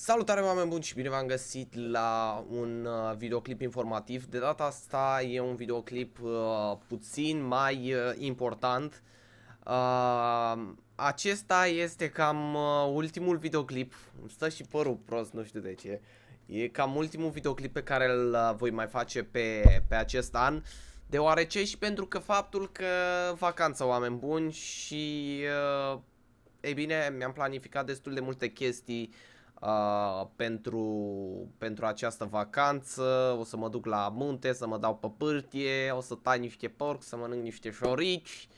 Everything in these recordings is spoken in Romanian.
Salutare oameni buni și bine v-am găsit la un uh, videoclip informativ. De data asta e un videoclip uh, puțin mai uh, important. Uh, acesta este cam uh, ultimul videoclip. Îmi stă și părul prost, nu știu de ce. E cam ultimul videoclip pe care îl uh, voi mai face pe, pe acest an. Deoarece și pentru că faptul că vacanță oameni buni și... Uh, ei bine, mi-am planificat destul de multe chestii uh, Uh, pentru, pentru această vacanță, o să mă duc la munte, să mă dau pe pârtie, o să tai niște porc, să mănânc niște șorici,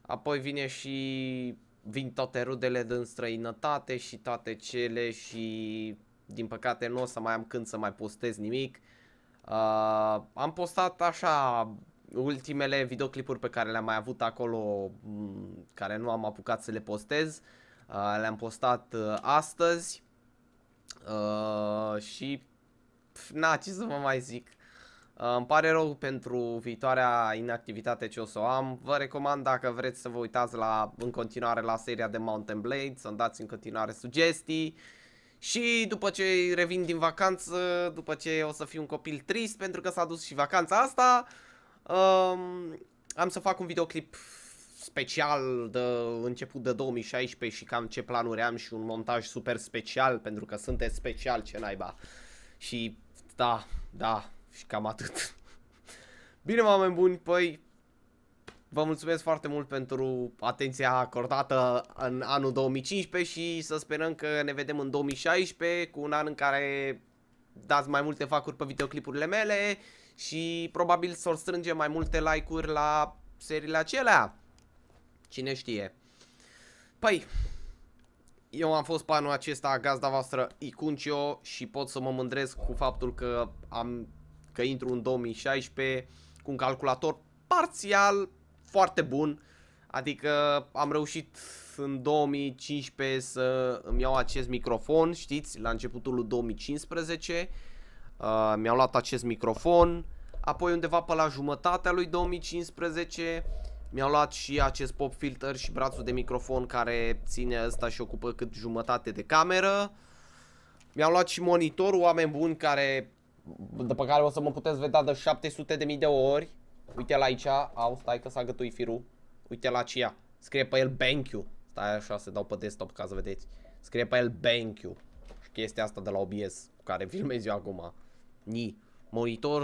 apoi vine și vin toate rudele din străinătate și toate cele și din păcate nu o să mai am când să mai postez nimic. Uh, am postat așa ultimele videoclipuri pe care le-am mai avut acolo, care nu am apucat să le postez, uh, le-am postat uh, astăzi Uh, și, pf, na, ce să vă mai zic, uh, îmi pare rău pentru viitoarea inactivitate ce o să o am. Vă recomand dacă vreți să vă uitați la, în continuare la seria de Mountain Blade, să-mi dați în continuare sugestii. Și după ce revin din vacanță, după ce o să fiu un copil trist pentru că s-a dus și vacanța asta, um, am să fac un videoclip special de început de 2016 și cam ce planuri am și un montaj super special pentru că sunteți special ce naiba. Și da, da, și cam atât. Bine, oameni buni, păi vă mulțumesc foarte mult pentru atenția acordată în anul 2015 și să sperăm că ne vedem în 2016 cu un an în care dați mai multe facuri pe videoclipurile mele și probabil să or mai multe like-uri la seriile acelea. Cine știe. Păi, eu am fost anul acesta gazda voastră Icuncio și pot să mă mândresc cu faptul că am că intru în 2016 cu un calculator parțial foarte bun. Adică am reușit în 2015 să îmi iau acest microfon, știți, la începutul lui 2015. Uh, mi-am luat acest microfon, apoi undeva pe la jumătatea lui 2015 mi-am luat și acest pop filter și brațul de microfon care ține ăsta și ocupă cât jumătate de cameră. Mi-am luat și monitorul, oameni buni, care, după care o să mă puteți vedea de 700.000 de ori. Uite la aici, au, stai că s-a gătuit firul. Uite la aceea, scrie pe el BenQ. Stai așa, se dau pe desktop ca să vedeți. Scrie pe el BenQ. Și chestia asta de la OBS, cu care filmez eu acum. Ni. Monitor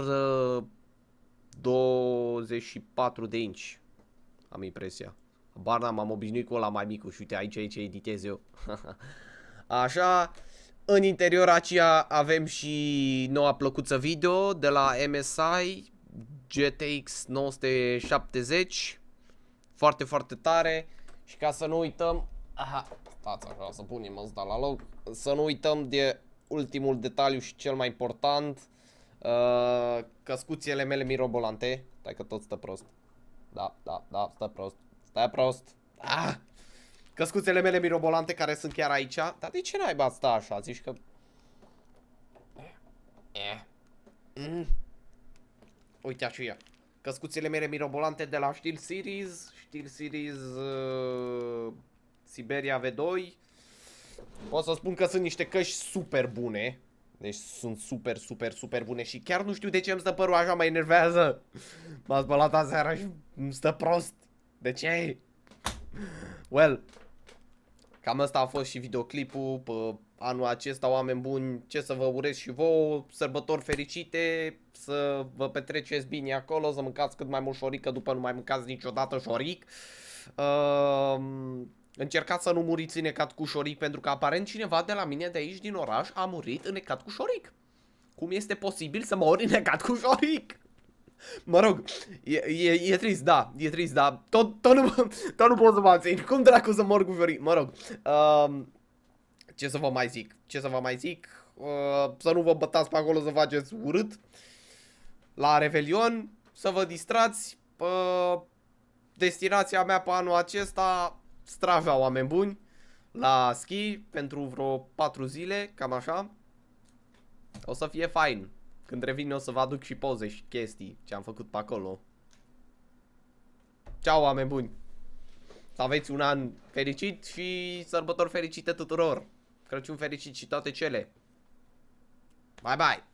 uh, 24 de inci am impresia. Barna m-am obișnuit cu ăla mai micu și uite aici, aici editez eu. Așa, în interior aceea avem și noua plăcuță video de la MSI GTX 970. Foarte, foarte tare. Și ca să nu uităm, aha, stați așa, să punem ăsta la loc, să nu uităm de ultimul detaliu și cel mai important, uh, căscuțiele mele mirobolante, dacă tot stă prost da, da, da, stă prost, stă prost. Ah! Căscuțele mele mirobolante care sunt chiar aici. Dar de ce n-ai basta așa? Zici că... Eh. Mm. Uite așa ea. Căscuțele mele mirobolante de la Steel Series, Steel Series uh, Siberia V2. Pot să spun că sunt niște căști super bune. Deci sunt super, super, super bune și chiar nu știu de ce îmi stă părul așa, mă enervează. M-a spălat aseară și îmi stă prost. De ce? Well, cam asta a fost și videoclipul pe anul acesta, oameni buni. Ce să vă urez și vouă, sărbători fericite, să vă petreceți bine acolo, să mâncați cât mai mult șorică, după nu mai mâncați niciodată șoric. Uh, Încercați să nu muriți ecat cu șoric pentru că aparent cineva de la mine de aici din oraș a murit ecat cu șoric. Cum este posibil să în ecat cu șoric? Mă rog, e, e, e trist, da, e trist, da, tot, tot, nu, tot nu pot să mă țin. Cum dracu să mor cu șoric? Mă rog, uh, ce să vă mai zic, ce să vă mai zic, uh, să nu vă bătați pe acolo să faceți urât la Revelion, să vă distrați, uh, destinația mea pe anul acesta Strava oameni buni la ski pentru vreo 4 zile, cam așa. O să fie fain. Când revin o să vă aduc și poze și chestii ce am făcut pe acolo. Ceau oameni buni! Să aveți un an fericit și sărbători fericite tuturor! Crăciun fericit și toate cele! Bye bye!